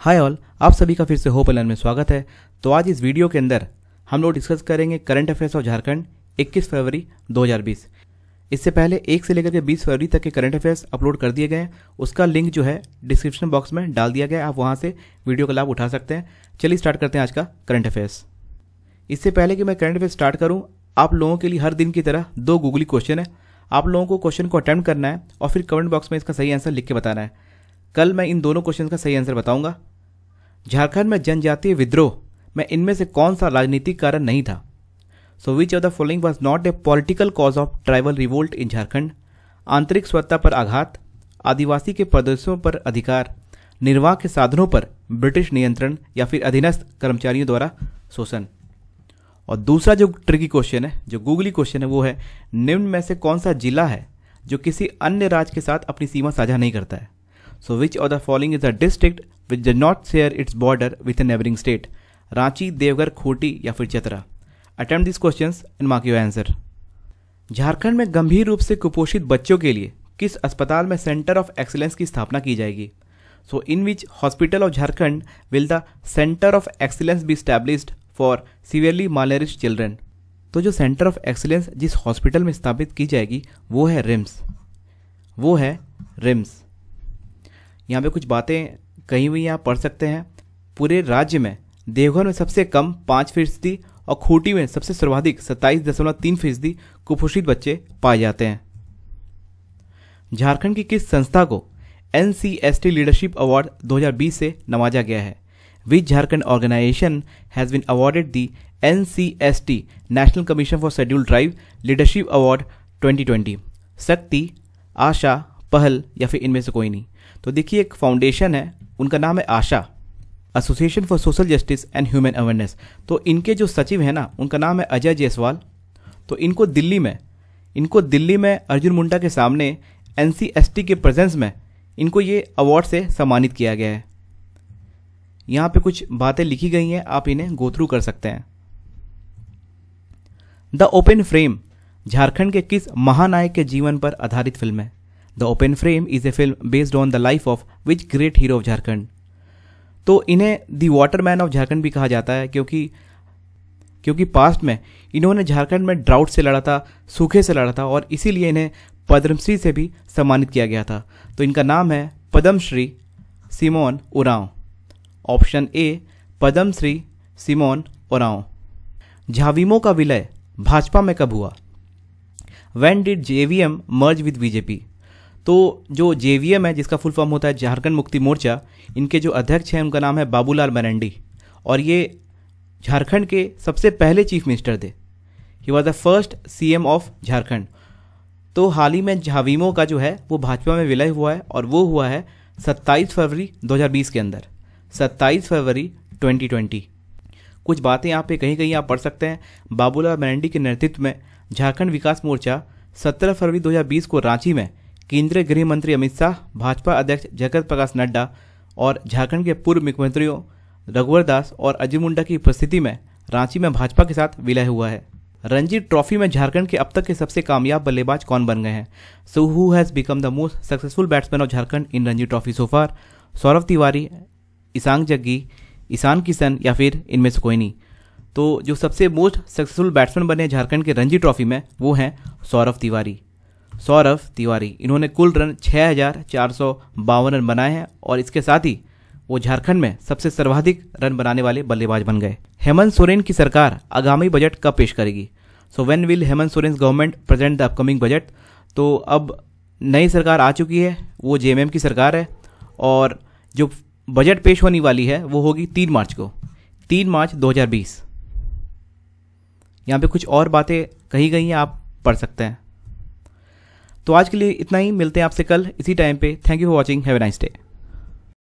hi all आप सभी का फिर से होप एलन में स्वागत है तो आज इस वीडियो के अंदर हम लोग डिस्कस करेंगे करंट अफेयर्स ऑफ झारखंड 21 फरवरी 2020 इससे पहले एक से लेकर के 20 फरवरी तक के करंट अफेयर्स अपलोड कर दिए गए हैं उसका लिंक जो है डिस्क्रिप्शन बॉक्स में डाल दिया गया है आप वहाँ से वीडियो का लाभ उठा सकते हैं चलिए स्टार्ट करते हैं आज का करंट अफेयर्स इससे पहले कि मैं करंट अफेयर्स स्टार्ट करूँ आप लोगों के लिए हर दिन की तरह दो गूगली क्वेश्चन है आप लोगों को क्वेश्चन को अटैम्प्ट करना है और फिर कमेंट बॉक्स में इसका सही आंसर लिख के बताना है कल मैं इन दोनों क्वेश्चन का सही आंसर बताऊंगा झारखंड में जनजातीय विद्रोह में इनमें से कौन सा राजनीतिक कारण नहीं था so which of the following was not a political cause of tribal revolt in Jharkhand आंतरिक स्वत्ता पर आघात आदिवासी के प्रदेशों पर अधिकार निर्वाह के साधनों पर ब्रिटिश नियंत्रण या फिर अधीनस्थ कर्मचारियों द्वारा शोषण और दूसरा जो ट्रिकी क्वेश्चन है जो गूगली क्वेश्चन है वो है निम्न में से कौन सा जिला है जो किसी अन्य राज्य के साथ अपनी सीमा साझा नहीं करता है so which of the following is a district which does not share its border with a neighbouring state Ranchi Deoghar खोटी या फिर Chatra attempt this question and mark your answer Jharkhand में गंभीर रूप से कुपोषित बच्चों के लिए किस अस्पताल में सेंटर ऑफ एक्सीलेंस की स्थापना की जाएगी so in which hospital of Jharkhand will the centre of excellence be established for severely malnourished children तो जो सेंटर ऑफ एक्सीलेंस जिस हॉस्पिटल में स्थापित की जाएगी वो है रिम्स वो है रिम्स यहाँ पे कुछ बातें कही हुई यहाँ पढ़ सकते हैं पूरे राज्य में देवघर में सबसे कम पाँच फीसदी और खूंटी में सबसे सर्वाधिक सत्ताईस दशमलव तीन फीसदी कुपोषित बच्चे पाए जाते हैं झारखंड की किस संस्था को एन लीडरशिप अवार्ड 2020 से नवाजा गया है which Jharkhand organisation has been awarded the an national commission for schedule tribe leadership award 2020 Shakti आशा पहल या फिर इनमें से कोई नहीं तो देखिए एक फाउंडेशन है उनका नाम है Asha association for social justice and human awareness तो इनके जो सचिव हैं ना उनका नाम है अजय जायसवाल तो इनको दिल्ली में इनको दिल्ली में अर्जुन मुंडा के सामने एन के प्रेजेंस में इनको ये अवार्ड से सम्मानित किया गया है यहाँ पे कुछ बातें लिखी गई हैं आप इन्हें गोथ्रू कर सकते हैं द ओपन फ्रेम झारखंड के किस महानायक के जीवन पर आधारित फिल्म है the open frame is a film based on the life of which great hero of Jharkhand तो इन्हें the water man of Jharkhand भी कहा जाता है क्योंकि क्योंकि पास्ट में इन्होंने झारखंड में ड्राउट से लड़ा था सूखे से लड़ा था और इसीलिए इन्हें पद्मश्री से भी सम्मानित किया गया था तो इनका नाम है पद्मश्री सिमोन उराव ऑप्शन ए पद्मश्री सिमोन उराव झाविमो का विलय भाजपा में कब हुआ when did JVM merge with BJP तो जो जे है जिसका फुल फॉर्म होता है झारखंड मुक्ति मोर्चा इनके जो अध्यक्ष हैं उनका नाम है बाबूलाल मरंडी और ये झारखंड के सबसे पहले चीफ मिनिस्टर थे he was the first C M of Jharkhand तो हाल ही में झावीमो का जो है वो भाजपा में विलय हुआ है और वो हुआ है 27 फरवरी 2020 के अंदर 27 फरवरी 2020 कुछ बातें यहाँ पे कहीं कहीं आप पढ़ सकते हैं बाबूलाल मरंडी के नेतृत्व में झारखंड विकास मोर्चा 17 फरवरी 2020 को रांची में केंद्रीय गृह मंत्री अमित शाह भाजपा अध्यक्ष जगत प्रकाश नड्डा और झारखंड के पूर्व मुख्यमंत्रियों रघुवर दास और अजय मुंडा की उपस्थिति में रांची में भाजपा के साथ विलय हुआ है रणजी ट्रॉफी में झारखंड के अब तक के सबसे कामयाब बल्लेबाज कौन बन गए हैं so who has become the most successful batsman of Jharkhand in Ranji trophy so far Saurabh Tiwari Ishank Jaggi Ishan Kishan या फिर इनमें से कोई नहीं तो जो सबसे मोस्ट सक्सेसफुल बैट्समैन बने झारखंड के रणजी ट्रॉफी में वो हैं सौरभ तिवारी सौरभ तिवारी इन्होंने कुल रन छः हजार चार सौ बावन रन बनाए हैं और इसके साथ ही वो झारखंड में सबसे सर्वाधिक रन बनाने वाले बल्लेबाज बन गए हेमंत सोरेन की सरकार आगामी बजट कब पेश करेगी so when will Hemant Soren government present the upcoming budget तो अब नई सरकार आ चुकी है वो जे की सरकार है और जो बजट पेश होने वाली है वो होगी तीन मार्च को तीन मार्च 2020 यहाँ पर कुछ और बातें कही गई हैं आप पढ़ सकते हैं तो आज के लिए इतना ही मिलते हैं आपसे कल इसी टाइम पे thank you for watching have a nice day